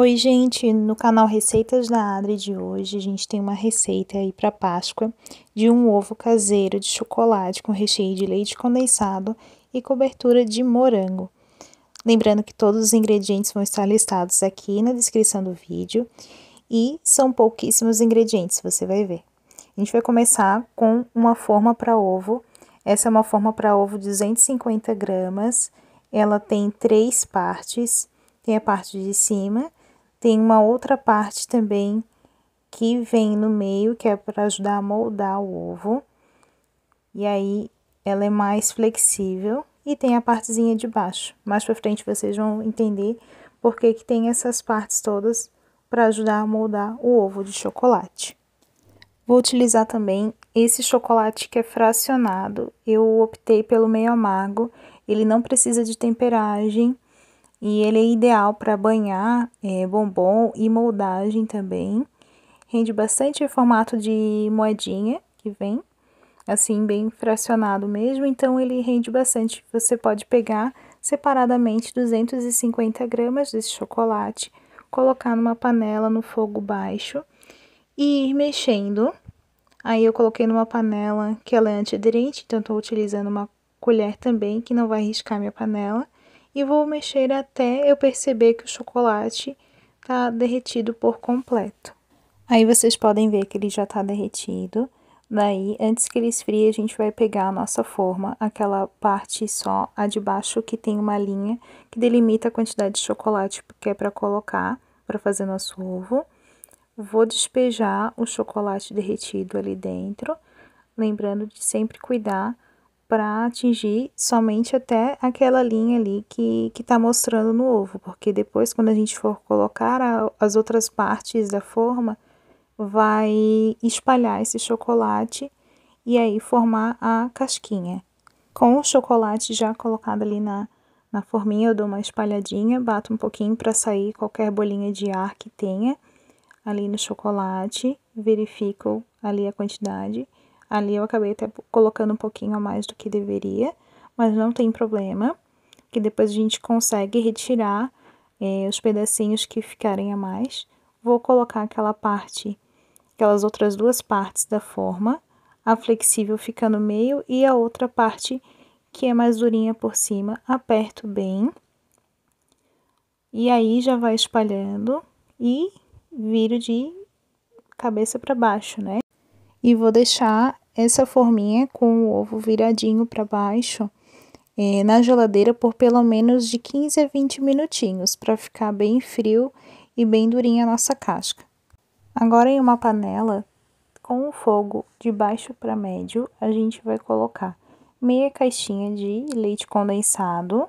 Oi, gente! No canal Receitas da Adri de hoje, a gente tem uma receita aí para Páscoa de um ovo caseiro de chocolate com recheio de leite condensado e cobertura de morango. Lembrando que todos os ingredientes vão estar listados aqui na descrição do vídeo e são pouquíssimos ingredientes, você vai ver. A gente vai começar com uma forma para ovo. Essa é uma forma para ovo de 250 gramas, ela tem três partes, tem a parte de cima tem uma outra parte também que vem no meio, que é para ajudar a moldar o ovo. E aí ela é mais flexível e tem a partezinha de baixo. Mais para frente vocês vão entender por que, que tem essas partes todas para ajudar a moldar o ovo de chocolate. Vou utilizar também esse chocolate que é fracionado. Eu optei pelo meio amargo, ele não precisa de temperagem e ele é ideal para banhar, é, bombom e moldagem também. Rende bastante formato de moedinha que vem, assim, bem fracionado mesmo, então ele rende bastante. Você pode pegar separadamente 250 gramas desse chocolate, colocar numa panela no fogo baixo e ir mexendo. Aí eu coloquei numa panela que ela é antiaderente, então estou utilizando uma colher também que não vai riscar minha panela e vou mexer até eu perceber que o chocolate tá derretido por completo. Aí vocês podem ver que ele já tá derretido. Daí, antes que ele esfrie, a gente vai pegar a nossa forma, aquela parte só, a de baixo, que tem uma linha que delimita a quantidade de chocolate que é para colocar, para fazer nosso ovo. Vou despejar o chocolate derretido ali dentro, lembrando de sempre cuidar para atingir somente até aquela linha ali que está mostrando no ovo, porque depois, quando a gente for colocar a, as outras partes da forma, vai espalhar esse chocolate e aí formar a casquinha. Com o chocolate já colocado ali na, na forminha, eu dou uma espalhadinha, bato um pouquinho para sair qualquer bolinha de ar que tenha ali no chocolate, verifico ali a quantidade Ali eu acabei até colocando um pouquinho a mais do que deveria, mas não tem problema, que depois a gente consegue retirar é, os pedacinhos que ficarem a mais. Vou colocar aquela parte, aquelas outras duas partes da forma, a flexível fica no meio e a outra parte que é mais durinha por cima, aperto bem. E aí já vai espalhando e viro de cabeça para baixo, né? e vou deixar essa forminha com o ovo viradinho para baixo é, na geladeira por pelo menos de 15 a 20 minutinhos para ficar bem frio e bem durinha a nossa casca. Agora em uma panela com o fogo de baixo para médio, a gente vai colocar meia caixinha de leite condensado.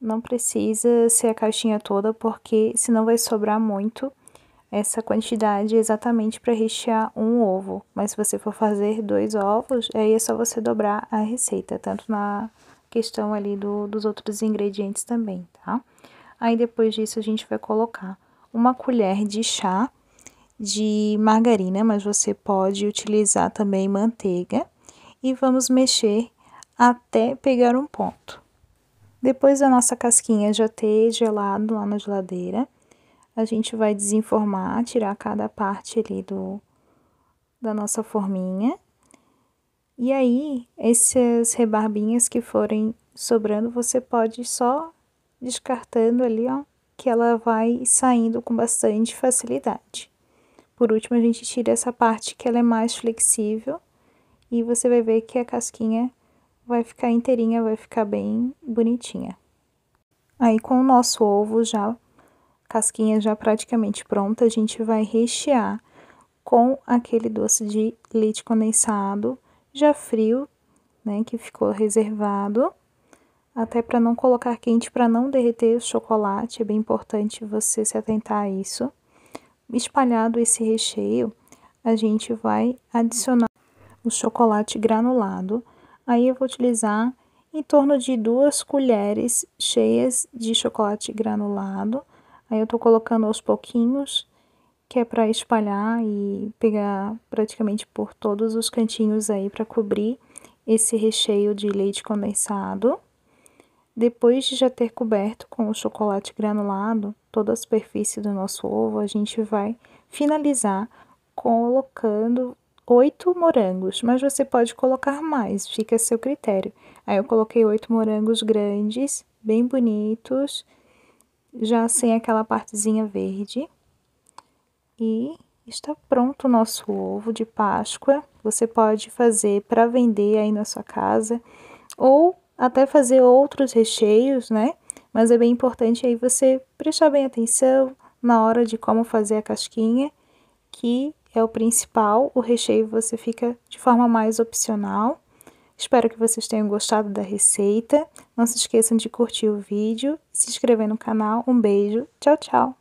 Não precisa ser a caixinha toda, porque senão vai sobrar muito essa quantidade exatamente para rechear um ovo. Mas se você for fazer dois ovos, aí é só você dobrar a receita, tanto na questão ali do, dos outros ingredientes também, tá? Aí depois disso a gente vai colocar uma colher de chá de margarina, mas você pode utilizar também manteiga e vamos mexer até pegar um ponto. Depois da nossa casquinha já ter gelado lá na geladeira, a gente vai desenformar, tirar cada parte ali do, da nossa forminha. E aí, essas rebarbinhas que forem sobrando, você pode só descartando ali, ó, que ela vai saindo com bastante facilidade. Por último, a gente tira essa parte que ela é mais flexível e você vai ver que a casquinha vai ficar inteirinha, vai ficar bem bonitinha. Aí, com o nosso ovo já casquinha já praticamente pronta, a gente vai rechear com aquele doce de leite condensado já frio, né, que ficou reservado, até para não colocar quente para não derreter o chocolate, é bem importante você se atentar a isso. Espalhado esse recheio, a gente vai adicionar o chocolate granulado. Aí eu vou utilizar em torno de duas colheres cheias de chocolate granulado Aí eu tô colocando aos pouquinhos, que é para espalhar e pegar praticamente por todos os cantinhos aí para cobrir esse recheio de leite condensado. Depois de já ter coberto com o chocolate granulado toda a superfície do nosso ovo, a gente vai finalizar colocando oito morangos, mas você pode colocar mais, fica a seu critério. Aí eu coloquei oito morangos grandes, bem bonitos, já sem aquela partezinha verde. E está pronto o nosso ovo de Páscoa. Você pode fazer para vender aí na sua casa ou até fazer outros recheios, né? Mas é bem importante aí você prestar bem atenção na hora de como fazer a casquinha, que é o principal. O recheio você fica de forma mais opcional. Espero que vocês tenham gostado da receita. Não se esqueçam de curtir o vídeo, se inscrever no canal. Um beijo, tchau, tchau!